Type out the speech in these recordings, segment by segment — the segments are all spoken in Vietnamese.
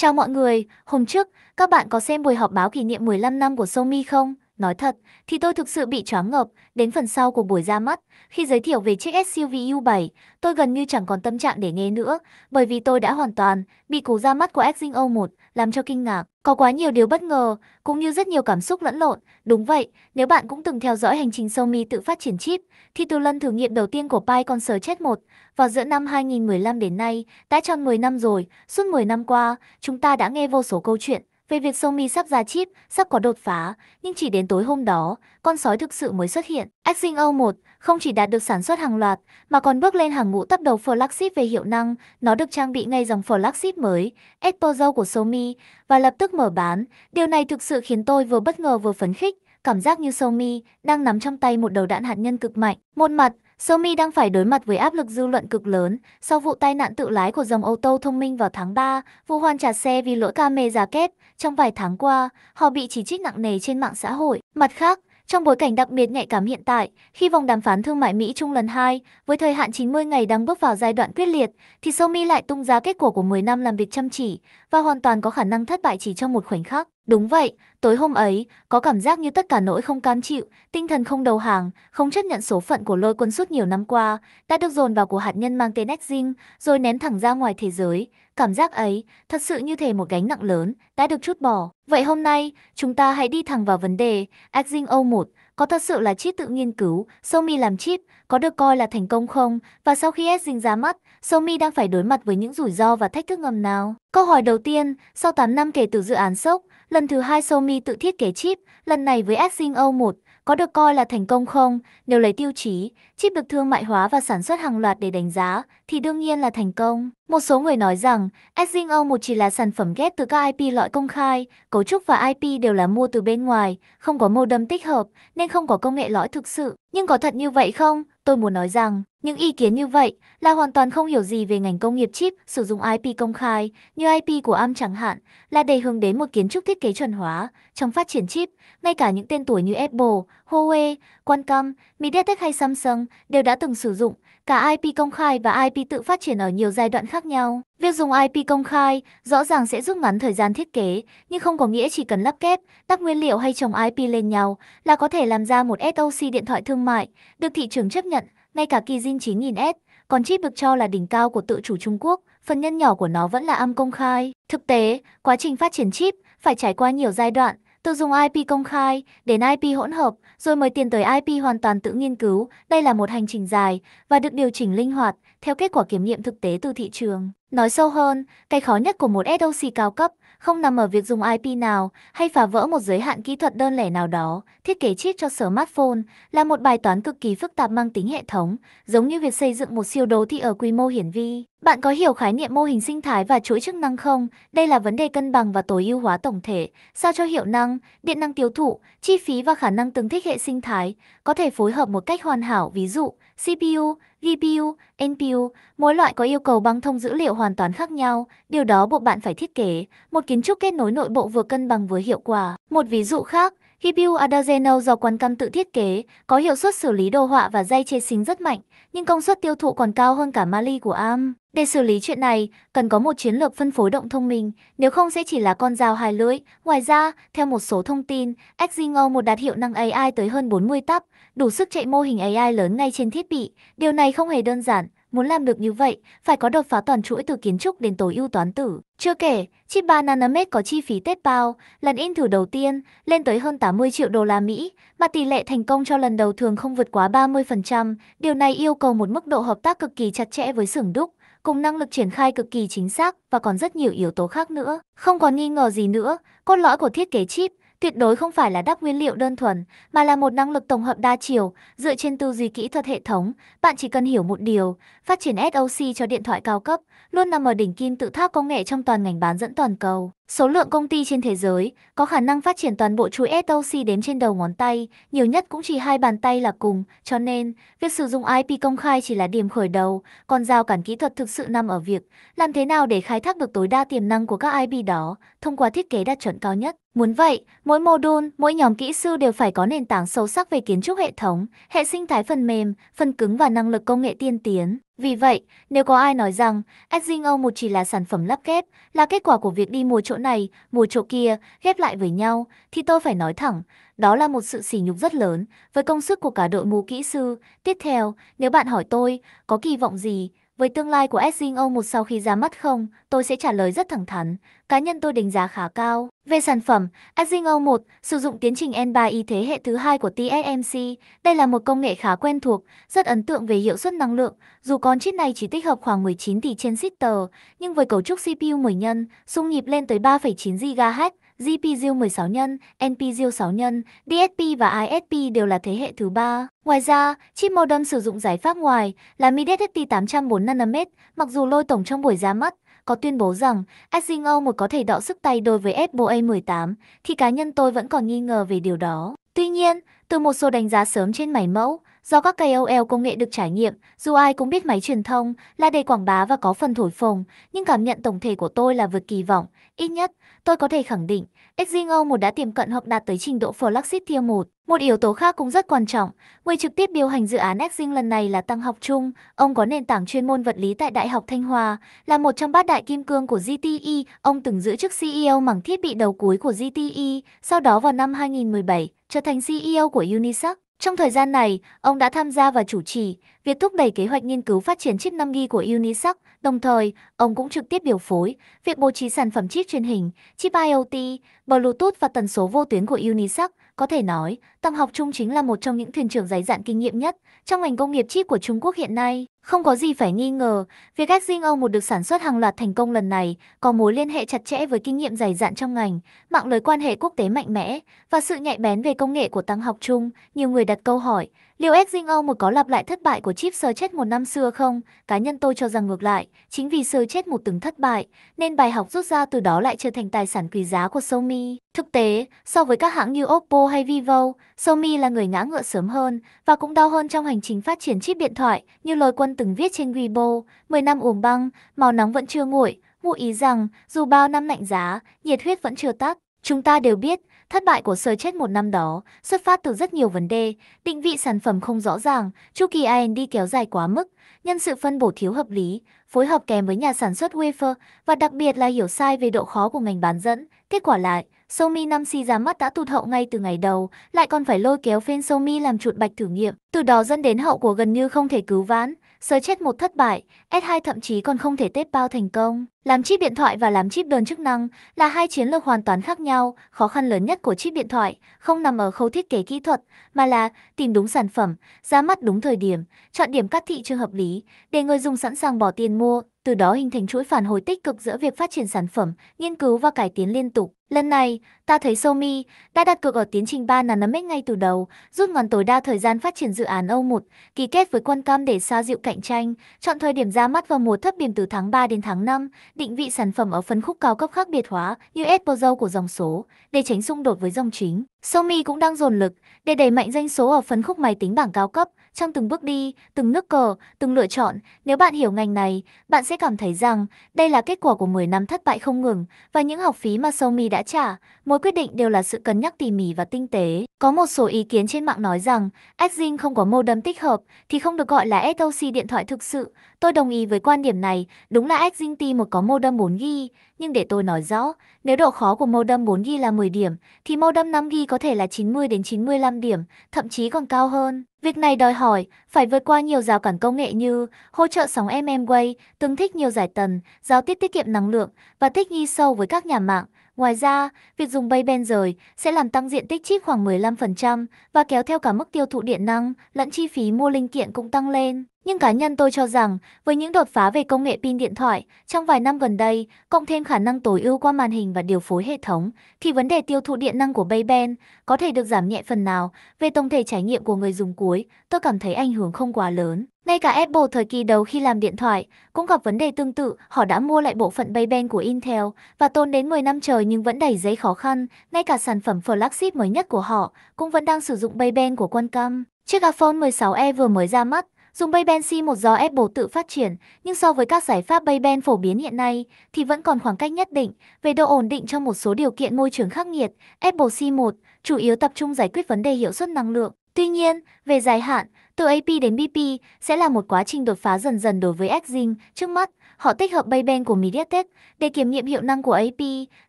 Chào mọi người, hôm trước, các bạn có xem buổi họp báo kỷ niệm 15 năm của Somi không? Nói thật, thì tôi thực sự bị choáng ngợp, đến phần sau của buổi ra mắt, khi giới thiệu về chiếc SUV U7, tôi gần như chẳng còn tâm trạng để nghe nữa, bởi vì tôi đã hoàn toàn bị cú ra mắt của Exing O1 làm cho kinh ngạc. Có quá nhiều điều bất ngờ, cũng như rất nhiều cảm xúc lẫn lộn. Đúng vậy, nếu bạn cũng từng theo dõi hành trình Xiaomi tự phát triển chip, thì từ lần thử nghiệm đầu tiên của Pi Concert Chat 1 vào giữa năm 2015 đến nay, đã tròn 10 năm rồi. Suốt 10 năm qua, chúng ta đã nghe vô số câu chuyện, về việc Xiaomi sắp ra chip, sắp có đột phá, nhưng chỉ đến tối hôm đó, con sói thực sự mới xuất hiện. Axing O1 không chỉ đạt được sản xuất hàng loạt, mà còn bước lên hàng ngũ tấp đầu flagship về hiệu năng. Nó được trang bị ngay dòng flagship mới, Exposo của Xiaomi, và lập tức mở bán. Điều này thực sự khiến tôi vừa bất ngờ vừa phấn khích cảm giác như Xiaomi đang nắm trong tay một đầu đạn hạt nhân cực mạnh. Một mặt, Xiaomi đang phải đối mặt với áp lực dư luận cực lớn sau vụ tai nạn tự lái của dòng ô tô thông minh vào tháng 3, vụ hoàn trả xe vì lỗi camera kép. Trong vài tháng qua, họ bị chỉ trích nặng nề trên mạng xã hội. Mặt khác, trong bối cảnh đặc biệt nhạy cảm hiện tại, khi vòng đàm phán thương mại Mỹ-Trung lần 2 với thời hạn 90 ngày đang bước vào giai đoạn quyết liệt, thì Xiaomi lại tung ra kết quả của 10 năm làm việc chăm chỉ và hoàn toàn có khả năng thất bại chỉ trong một khoảnh khắc. Đúng vậy, tối hôm ấy, có cảm giác như tất cả nỗi không cam chịu, tinh thần không đầu hàng, không chấp nhận số phận của lôi quân suốt nhiều năm qua, đã được dồn vào của hạt nhân mang tên Exing, rồi ném thẳng ra ngoài thế giới. Cảm giác ấy, thật sự như thể một gánh nặng lớn, đã được chút bỏ. Vậy hôm nay, chúng ta hãy đi thẳng vào vấn đề, Exing O1, có thật sự là chip tự nghiên cứu, Somi làm chip, có được coi là thành công không? Và sau khi Essing ra mắt, Somi đang phải đối mặt với những rủi ro và thách thức ngầm nào? Câu hỏi đầu tiên, sau 8 năm kể từ dự án sốc, Lần thứ hai Xiaomi tự thiết kế chip, lần này với Exynos O1, có được coi là thành công không? Nếu lấy tiêu chí, chip được thương mại hóa và sản xuất hàng loạt để đánh giá, thì đương nhiên là thành công. Một số người nói rằng, Exynos O1 chỉ là sản phẩm ghép từ các IP loại công khai, cấu trúc và IP đều là mua từ bên ngoài, không có mô modem tích hợp, nên không có công nghệ lõi thực sự. Nhưng có thật như vậy không? Tôi muốn nói rằng, những ý kiến như vậy là hoàn toàn không hiểu gì về ngành công nghiệp chip sử dụng IP công khai, như IP của AM chẳng hạn, là để hướng đến một kiến trúc thiết kế chuẩn hóa. Trong phát triển chip, ngay cả những tên tuổi như Apple, Huawei, Qualcomm, MediaTek hay Samsung đều đã từng sử dụng cả IP công khai và IP tự phát triển ở nhiều giai đoạn khác nhau. Việc dùng IP công khai rõ ràng sẽ rút ngắn thời gian thiết kế, nhưng không có nghĩa chỉ cần lắp kép, đắp nguyên liệu hay trồng IP lên nhau là có thể làm ra một SoC điện thoại thương mại được thị trường chấp nhận ngay cả kỳ 9000S, còn chip được cho là đỉnh cao của tự chủ Trung Quốc, phần nhân nhỏ của nó vẫn là âm công khai. Thực tế, quá trình phát triển chip phải trải qua nhiều giai đoạn, từ dùng IP công khai đến IP hỗn hợp, rồi mới tiến tới IP hoàn toàn tự nghiên cứu. Đây là một hành trình dài và được điều chỉnh linh hoạt theo kết quả kiểm nghiệm thực tế từ thị trường. Nói sâu hơn, cái khó nhất của một SoC cao cấp không nằm ở việc dùng IP nào hay phá vỡ một giới hạn kỹ thuật đơn lẻ nào đó. Thiết kế chip cho smartphone là một bài toán cực kỳ phức tạp mang tính hệ thống, giống như việc xây dựng một siêu đô thị ở quy mô hiển vi. Bạn có hiểu khái niệm mô hình sinh thái và chuỗi chức năng không? Đây là vấn đề cân bằng và tối ưu hóa tổng thể, sao cho hiệu năng, điện năng tiêu thụ, chi phí và khả năng tương thích hệ sinh thái có thể phối hợp một cách hoàn hảo, ví dụ CPU, GPU, NPU, mỗi loại có yêu cầu băng thông dữ liệu hoàn toàn khác nhau, điều đó buộc bạn phải thiết kế một kiến trúc kết nối nội bộ vừa cân bằng với hiệu quả. Một ví dụ khác, GPU Adreno do Qualcomm tự thiết kế, có hiệu suất xử lý đồ họa và dây chế xính rất mạnh, nhưng công suất tiêu thụ còn cao hơn cả Mali của ARM. Để xử lý chuyện này, cần có một chiến lược phân phối động thông minh, nếu không sẽ chỉ là con dao hai lưỡi. Ngoài ra, theo một số thông tin, Exingo một đạt hiệu năng AI tới hơn 40 tắp, đủ sức chạy mô hình AI lớn ngay trên thiết bị. Điều này không hề đơn giản, muốn làm được như vậy, phải có đột phá toàn chuỗi từ kiến trúc đến tối ưu toán tử. Chưa kể, chip 3 nanomet có chi phí tết bao, lần in thử đầu tiên lên tới hơn 80 triệu đô la Mỹ, mà tỷ lệ thành công cho lần đầu thường không vượt quá 30%, điều này yêu cầu một mức độ hợp tác cực kỳ chặt chẽ với xưởng đúc cùng năng lực triển khai cực kỳ chính xác và còn rất nhiều yếu tố khác nữa. Không còn nghi ngờ gì nữa, cốt lõi của thiết kế chip tuyệt đối không phải là đắc nguyên liệu đơn thuần, mà là một năng lực tổng hợp đa chiều, dựa trên tư duy kỹ thuật hệ thống, bạn chỉ cần hiểu một điều, phát triển SoC cho điện thoại cao cấp luôn nằm ở đỉnh kim tự tháp công nghệ trong toàn ngành bán dẫn toàn cầu. Số lượng công ty trên thế giới có khả năng phát triển toàn bộ chuỗi SoC đếm trên đầu ngón tay, nhiều nhất cũng chỉ hai bàn tay là cùng, cho nên việc sử dụng IP công khai chỉ là điểm khởi đầu, còn giao cản kỹ thuật thực sự nằm ở việc làm thế nào để khai thác được tối đa tiềm năng của các IP đó thông qua thiết kế đạt chuẩn cao nhất. Muốn vậy, mỗi module, mỗi nhóm kỹ sư đều phải có nền tảng sâu sắc về kiến trúc hệ thống, hệ sinh thái phần mềm, phần cứng và năng lực công nghệ tiên tiến. Vì vậy, nếu có ai nói rằng Edzing 1 chỉ là sản phẩm lắp ghép, là kết quả của việc đi mua chỗ này, mua chỗ kia, ghép lại với nhau, thì tôi phải nói thẳng, đó là một sự sỉ nhục rất lớn với công sức của cả đội ngũ kỹ sư. Tiếp theo, nếu bạn hỏi tôi có kỳ vọng gì với tương lai của SZO 1 sau khi ra mắt không, tôi sẽ trả lời rất thẳng thắn. Cá nhân tôi đánh giá khá cao. Về sản phẩm, SZO 1 sử dụng tiến trình N3i thế hệ thứ hai của TSMC. Đây là một công nghệ khá quen thuộc, rất ấn tượng về hiệu suất năng lượng. Dù con chip này chỉ tích hợp khoảng 19 tỷ trên sitter, nhưng với cấu trúc CPU 10 nhân, xung nhịp lên tới 3,9 GHz, GPU 16 nhân, NPU 6 nhân, DSP và ISP đều là thế hệ thứ ba. Ngoài ra, chip modem sử dụng giải pháp ngoài là MediaTek T804nm, mặc dù lôi tổng trong buổi ra mắt, có tuyên bố rằng Exynos một có thể đọ sức tay đối với FBOA 18, thì cá nhân tôi vẫn còn nghi ngờ về điều đó. Tuy nhiên, từ một số đánh giá sớm trên máy mẫu, Do các KOL công nghệ được trải nghiệm, dù ai cũng biết máy truyền thông là để quảng bá và có phần thổi phồng, nhưng cảm nhận tổng thể của tôi là vượt kỳ vọng. Ít nhất, tôi có thể khẳng định, Exingo một đã tiềm cận hoặc đạt tới trình độ flagship tier 1. Một yếu tố khác cũng rất quan trọng, người trực tiếp điều hành dự án Exing lần này là Tăng Học Trung. Ông có nền tảng chuyên môn vật lý tại Đại học Thanh Hòa, là một trong bát đại kim cương của GTE. Ông từng giữ chức CEO mảng thiết bị đầu cuối của GTE, sau đó vào năm 2017 trở thành CEO của Unisoc. Trong thời gian này, ông đã tham gia và chủ trì việc thúc đẩy kế hoạch nghiên cứu phát triển chip 5G của Unisoc Đồng thời, ông cũng trực tiếp điều phối việc bố trí sản phẩm chip truyền hình, chip IoT, Bluetooth và tần số vô tuyến của Unisoc Có thể nói, Tâm học Trung chính là một trong những thuyền trưởng dày dạn kinh nghiệm nhất trong ngành công nghiệp chip của Trung Quốc hiện nay. Không có gì phải nghi ngờ, việc Xing một được sản xuất hàng loạt thành công lần này có mối liên hệ chặt chẽ với kinh nghiệm dày dạn trong ngành, mạng lưới quan hệ quốc tế mạnh mẽ và sự nhạy bén về công nghệ của Tăng học Trung. Nhiều người đặt câu hỏi, liệu Xing một có lặp lại thất bại của chip sơ chết một năm xưa không? Cá nhân tôi cho rằng ngược lại, chính vì sơ chết một từng thất bại, nên bài học rút ra từ đó lại trở thành tài sản quý giá của Xiaomi. Thực tế, so với các hãng như Oppo hay Vivo, Xiaomi là người ngã ngựa sớm hơn và cũng đau hơn trong hành trình phát triển chip điện thoại, như lời Quân từng viết trên Weibo, 10 năm uổng băng, màu nóng vẫn chưa nguội, ngụ ý rằng dù bao năm lạnh giá, nhiệt huyết vẫn chưa tắt. Chúng ta đều biết, thất bại của sơi chết một năm đó xuất phát từ rất nhiều vấn đề, định vị sản phẩm không rõ ràng, chu kỳ R&D kéo dài quá mức, nhân sự phân bổ thiếu hợp lý, phối hợp kèm với nhà sản xuất wafer và đặc biệt là hiểu sai về độ khó của ngành bán dẫn. Kết quả lại, Somi Namsi ra mắt đã tụt hậu ngay từ ngày đầu, lại còn phải lôi kéo fan Somi làm chuột bạch thử nghiệm. Từ đó dẫn đến hậu của gần như không thể cứu vãn, sờ chết một thất bại, S2 thậm chí còn không thể tết bao thành công. Làm chip điện thoại và làm chip đơn chức năng là hai chiến lược hoàn toàn khác nhau, khó khăn lớn nhất của chip điện thoại không nằm ở khâu thiết kế kỹ thuật, mà là tìm đúng sản phẩm, ra mắt đúng thời điểm, chọn điểm cắt thị trường hợp lý, để người dùng sẵn sàng bỏ tiền mua, từ đó hình thành chuỗi phản hồi tích cực giữa việc phát triển sản phẩm, nghiên cứu và cải tiến liên tục. Lần này, ta thấy Somi đã đặt cược ở tiến trình 3 nanomet ngay từ đầu, rút ngắn tối đa thời gian phát triển dự án Âu1, ký kết với quân cam để xoa dịu cạnh tranh, chọn thời điểm ra mắt vào mùa thấp điểm từ tháng 3 đến tháng 5, định vị sản phẩm ở phân khúc cao cấp khác biệt hóa như Esposo của dòng số, để tránh xung đột với dòng chính. Somi cũng đang dồn lực để đẩy mạnh doanh số ở phân khúc máy tính bảng cao cấp, trong từng bước đi, từng nước cờ, từng lựa chọn, nếu bạn hiểu ngành này, bạn sẽ cảm thấy rằng đây là kết quả của 10 năm thất bại không ngừng và những học phí mà Somi đã trả, mỗi quyết định đều là sự cân nhắc tỉ mỉ và tinh tế. Có một số ý kiến trên mạng nói rằng Edzin không có modem tích hợp thì không được gọi là SoC điện thoại thực sự. Tôi đồng ý với quan điểm này, đúng là Edzin T1 có modem 4G, nhưng để tôi nói rõ, nếu độ khó của modem 4G là 10 điểm, thì modem 5G có thể là 90 đến 95 điểm, thậm chí còn cao hơn. Việc này đòi hỏi phải vượt qua nhiều rào cản công nghệ như hỗ trợ sóng mmWave, tương thích nhiều giải tần, giao tiếp tiết kiệm năng lượng và thích nghi sâu với các nhà mạng. Ngoài ra, việc dùng bay bên rời sẽ làm tăng diện tích chip khoảng 15% và kéo theo cả mức tiêu thụ điện năng lẫn chi phí mua linh kiện cũng tăng lên. Nhưng cá nhân tôi cho rằng, với những đột phá về công nghệ pin điện thoại, trong vài năm gần đây, cộng thêm khả năng tối ưu qua màn hình và điều phối hệ thống, thì vấn đề tiêu thụ điện năng của Bayband có thể được giảm nhẹ phần nào. Về tổng thể trải nghiệm của người dùng cuối, tôi cảm thấy ảnh hưởng không quá lớn. Ngay cả Apple thời kỳ đầu khi làm điện thoại cũng gặp vấn đề tương tự, họ đã mua lại bộ phận Bayband của Intel và tốn đến 10 năm trời nhưng vẫn đẩy giấy khó khăn, ngay cả sản phẩm flagship mới nhất của họ cũng vẫn đang sử dụng Bayband của Qualcomm. Chiếc iPhone 16e vừa mới ra mắt Dùng Bayben C1 do Apple tự phát triển, nhưng so với các giải pháp Bayben phổ biến hiện nay thì vẫn còn khoảng cách nhất định về độ ổn định trong một số điều kiện môi trường khắc nghiệt. Apple C1 chủ yếu tập trung giải quyết vấn đề hiệu suất năng lượng. Tuy nhiên, về dài hạn, từ AP đến BP sẽ là một quá trình đột phá dần dần đối với Exim trước mắt. Họ tích hợp bayband của MediaTek để kiểm nghiệm hiệu năng của API,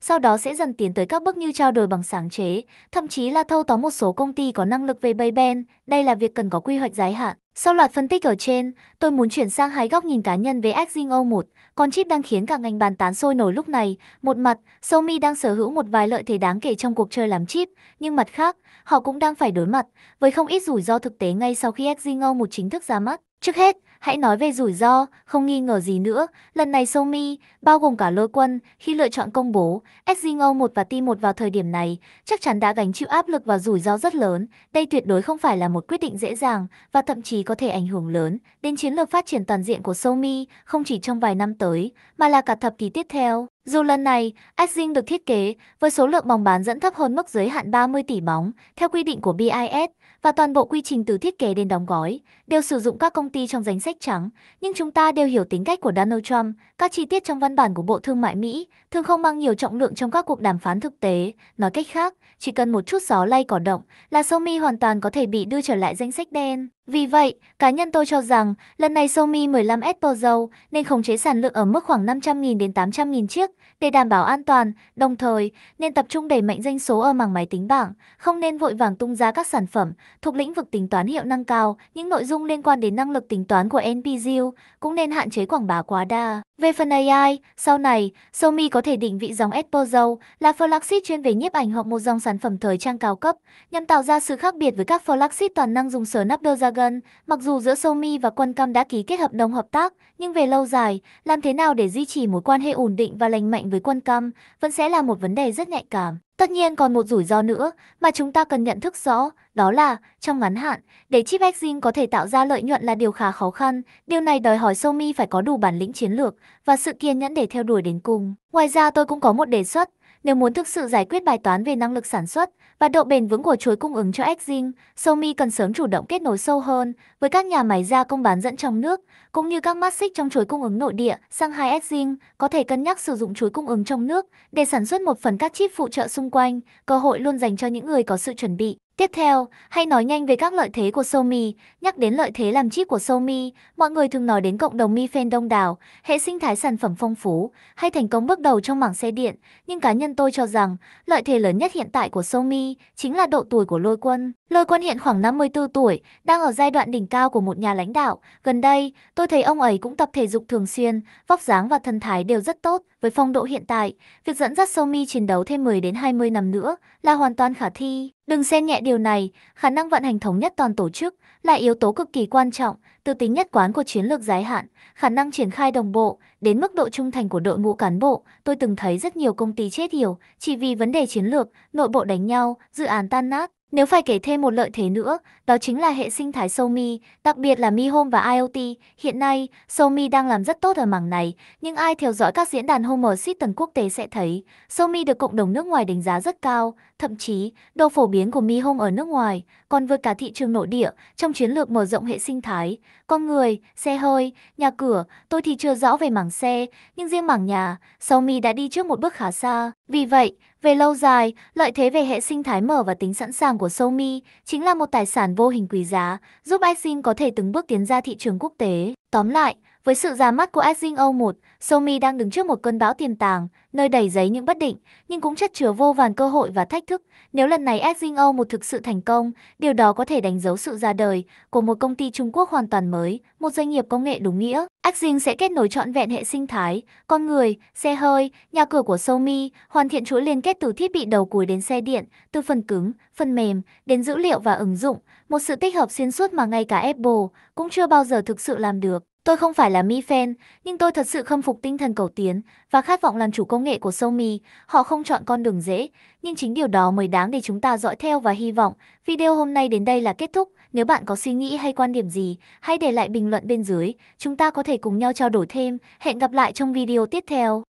sau đó sẽ dần tiến tới các bước như trao đổi bằng sáng chế, thậm chí là thâu tóm một số công ty có năng lực về bayband. Đây là việc cần có quy hoạch dài hạn. Sau loạt phân tích ở trên, tôi muốn chuyển sang hai góc nhìn cá nhân về Exynos 1 con chip đang khiến cả ngành bàn tán sôi nổi lúc này. Một mặt, Xiaomi đang sở hữu một vài lợi thế đáng kể trong cuộc chơi làm chip, nhưng mặt khác, họ cũng đang phải đối mặt với không ít rủi ro thực tế ngay sau khi Exynos 1 chính thức ra mắt. Trước hết, Hãy nói về rủi ro, không nghi ngờ gì nữa, lần này Somi, bao gồm cả lôi quân, khi lựa chọn công bố SGO 1 và T1 vào thời điểm này, chắc chắn đã gánh chịu áp lực và rủi ro rất lớn. Đây tuyệt đối không phải là một quyết định dễ dàng và thậm chí có thể ảnh hưởng lớn đến chiến lược phát triển toàn diện của Somi, không chỉ trong vài năm tới, mà là cả thập kỷ tiếp theo. Dù lần này, Asin được thiết kế với số lượng bóng bán dẫn thấp hơn mức giới hạn 30 tỷ bóng, theo quy định của BIS, và toàn bộ quy trình từ thiết kế đến đóng gói đều sử dụng các công ty trong danh sách trắng, nhưng chúng ta đều hiểu tính cách của Donald Trump, các chi tiết trong văn bản của Bộ Thương mại Mỹ thường không mang nhiều trọng lượng trong các cuộc đàm phán thực tế. Nói cách khác, chỉ cần một chút gió lay cỏ động là Somi hoàn toàn có thể bị đưa trở lại danh sách đen. Vì vậy, cá nhân tôi cho rằng lần này Xiaomi 15S Pro Pro nên khống chế sản lượng ở mức khoảng 500.000 đến 800.000 chiếc, để đảm bảo an toàn, đồng thời nên tập trung đẩy mạnh doanh số ở mảng máy tính bảng, không nên vội vàng tung ra các sản phẩm thuộc lĩnh vực tính toán hiệu năng cao, những nội dung liên quan đến năng lực tính toán của NPU cũng nên hạn chế quảng bá quá đa. Về phần AI, sau này, Xiaomi có thể định vị dòng Esposo là flagship chuyên về nhiếp ảnh hoặc một dòng sản phẩm thời trang cao cấp, nhằm tạo ra sự khác biệt với các flagship toàn năng dùng Snapdragon. Mặc dù giữa Xiaomi và Qualcomm đã ký kết hợp đồng hợp tác, nhưng về lâu dài, làm thế nào để duy trì mối quan hệ ổn định và lành mạnh với quân cam vẫn sẽ là một vấn đề rất nhạy cảm. Tất nhiên còn một rủi ro nữa mà chúng ta cần nhận thức rõ, đó là trong ngắn hạn, để chip Exin có thể tạo ra lợi nhuận là điều khá khó khăn. Điều này đòi hỏi Somi phải có đủ bản lĩnh chiến lược và sự kiên nhẫn để theo đuổi đến cùng. Ngoài ra tôi cũng có một đề xuất, nếu muốn thực sự giải quyết bài toán về năng lực sản xuất và độ bền vững của chuỗi cung ứng cho Exim, Somi cần sớm chủ động kết nối sâu hơn với các nhà máy gia công bán dẫn trong nước, cũng như các mắt xích trong chuỗi cung ứng nội địa sang hai Exim có thể cân nhắc sử dụng chuỗi cung ứng trong nước để sản xuất một phần các chip phụ trợ xung quanh, cơ hội luôn dành cho những người có sự chuẩn bị. Tiếp theo, hay nói nhanh về các lợi thế của Somi. Nhắc đến lợi thế làm chip của Somi, mọi người thường nói đến cộng đồng Mi fan đông đảo, hệ sinh thái sản phẩm phong phú, hay thành công bước đầu trong mảng xe điện. Nhưng cá nhân tôi cho rằng, lợi thế lớn nhất hiện tại của Somi chính là độ tuổi của Lôi Quân. Lôi Quân hiện khoảng 54 tuổi, đang ở giai đoạn đỉnh cao của một nhà lãnh đạo. Gần đây, tôi thấy ông ấy cũng tập thể dục thường xuyên, vóc dáng và thân thái đều rất tốt. Với phong độ hiện tại, việc dẫn dắt Somi chiến đấu thêm 10 đến 20 năm nữa là hoàn toàn khả thi. Đừng xem nhẹ điều này, khả năng vận hành thống nhất toàn tổ chức là yếu tố cực kỳ quan trọng, từ tính nhất quán của chiến lược dài hạn, khả năng triển khai đồng bộ, đến mức độ trung thành của đội ngũ cán bộ. Tôi từng thấy rất nhiều công ty chết hiểu chỉ vì vấn đề chiến lược, nội bộ đánh nhau, dự án tan nát. Nếu phải kể thêm một lợi thế nữa, đó chính là hệ sinh thái Somi, đặc biệt là Mi Home và IoT. Hiện nay, Somi đang làm rất tốt ở mảng này, nhưng ai theo dõi các diễn đàn Home Assistant quốc tế sẽ thấy, Somi được cộng đồng nước ngoài đánh giá rất cao, thậm chí, độ phổ biến của Mi Home ở nước ngoài, còn vượt cả thị trường nội địa trong chiến lược mở rộng hệ sinh thái. Con người, xe hơi, nhà cửa, tôi thì chưa rõ về mảng xe, nhưng riêng mảng nhà, Xiaomi đã đi trước một bước khá xa. Vì vậy, về lâu dài, lợi thế về hệ sinh thái mở và tính sẵn sàng của Xiaomi chính là một tài sản vô hình quý giá, giúp iSIM có thể từng bước tiến ra thị trường quốc tế. Tóm lại, với sự ra mắt của Azing 1 Somi đang đứng trước một cơn bão tiềm tàng, nơi đầy giấy những bất định, nhưng cũng chất chứa vô vàn cơ hội và thách thức. Nếu lần này Azing 1 thực sự thành công, điều đó có thể đánh dấu sự ra đời của một công ty Trung Quốc hoàn toàn mới, một doanh nghiệp công nghệ đúng nghĩa. Axing sẽ kết nối trọn vẹn hệ sinh thái, con người, xe hơi, nhà cửa của Somi, hoàn thiện chuỗi liên kết từ thiết bị đầu cuối đến xe điện, từ phần cứng, phần mềm, đến dữ liệu và ứng dụng, một sự tích hợp xuyên suốt mà ngay cả Apple cũng chưa bao giờ thực sự làm được. Tôi không phải là mi fan, nhưng tôi thật sự khâm phục tinh thần cầu tiến và khát vọng làm chủ công nghệ của Xiaomi. Họ không chọn con đường dễ, nhưng chính điều đó mới đáng để chúng ta dõi theo và hy vọng. Video hôm nay đến đây là kết thúc. Nếu bạn có suy nghĩ hay quan điểm gì, hãy để lại bình luận bên dưới. Chúng ta có thể cùng nhau trao đổi thêm. Hẹn gặp lại trong video tiếp theo.